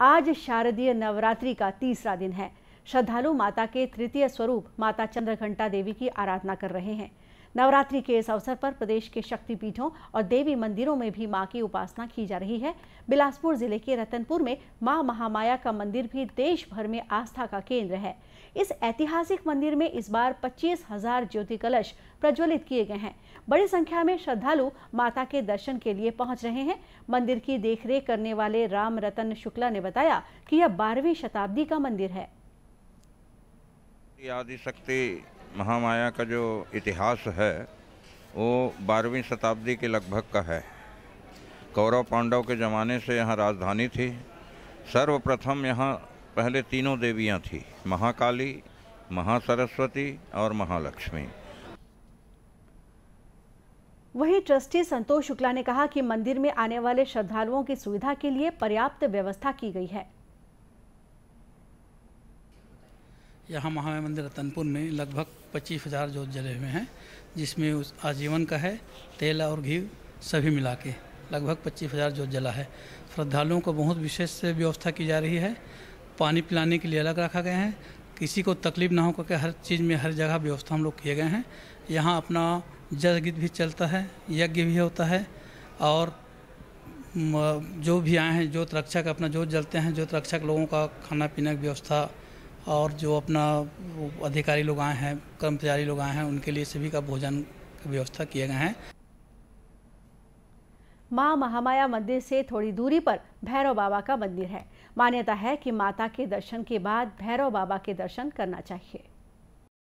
आज शारदीय नवरात्रि का तीसरा दिन है श्रद्धालु माता के तृतीय स्वरूप माता चंद्रघंटा देवी की आराधना कर रहे हैं नवरात्रि के इस अवसर पर प्रदेश के शक्तिपीठों और देवी मंदिरों में भी मां की उपासना की जा रही है बिलासपुर जिले के रतनपुर में मां महामाया का मंदिर भी देश भर में आस्था का केंद्र है इस ऐतिहासिक मंदिर में इस बार पच्चीस हजार ज्योति कलश प्रज्वलित किए गए हैं बड़ी संख्या में श्रद्धालु माता के दर्शन के लिए पहुंच रहे हैं मंदिर की देखरेख करने वाले राम रतन शुक्ला ने बताया कि यह बारहवीं शताब्दी का मंदिर है आदि शक्ति महामाया का जो इतिहास है वो बारहवीं शताब्दी के लगभग का है कौरव पांडव के ज़माने से यहाँ राजधानी थी सर्वप्रथम यहाँ पहले तीनों देवियाँ थीं महाकाली महासरस्वती और महालक्ष्मी वहीं ट्रस्टी संतोष शुक्ला ने कहा कि मंदिर में आने वाले श्रद्धालुओं की सुविधा के लिए पर्याप्त व्यवस्था की गई है यहाँ महामाया मंदिर रतनपुर में लगभग पच्चीस हज़ार जोत जले हुए हैं जिसमें उस आजीवन का है तेल और घी सभी मिला के लगभग पच्चीस हज़ार जोत जला है श्रद्धालुओं को बहुत विशेष से व्यवस्था की जा रही है पानी पिलाने के लिए अलग रखा गया है किसी को तकलीफ ना हो करके हर चीज़ में हर जगह व्यवस्था हम लोग किए गए हैं यहाँ अपना गीत भी चलता है यज्ञ भी होता है और जो भी आए हैं जोत रक्षा का अपना जोत जलते हैं जोत रक्षा के लोगों का खाना पीना की व्यवस्था और जो अपना अधिकारी लोग आए हैं कर्मचारी लोग आए हैं उनके लिए सभी का भोजन की व्यवस्था किए गए हैं माँ महामाया मंदिर से थोड़ी दूरी पर भैरव बाबा का मंदिर है मान्यता है कि माता के दर्शन के बाद भैरव बाबा के दर्शन करना चाहिए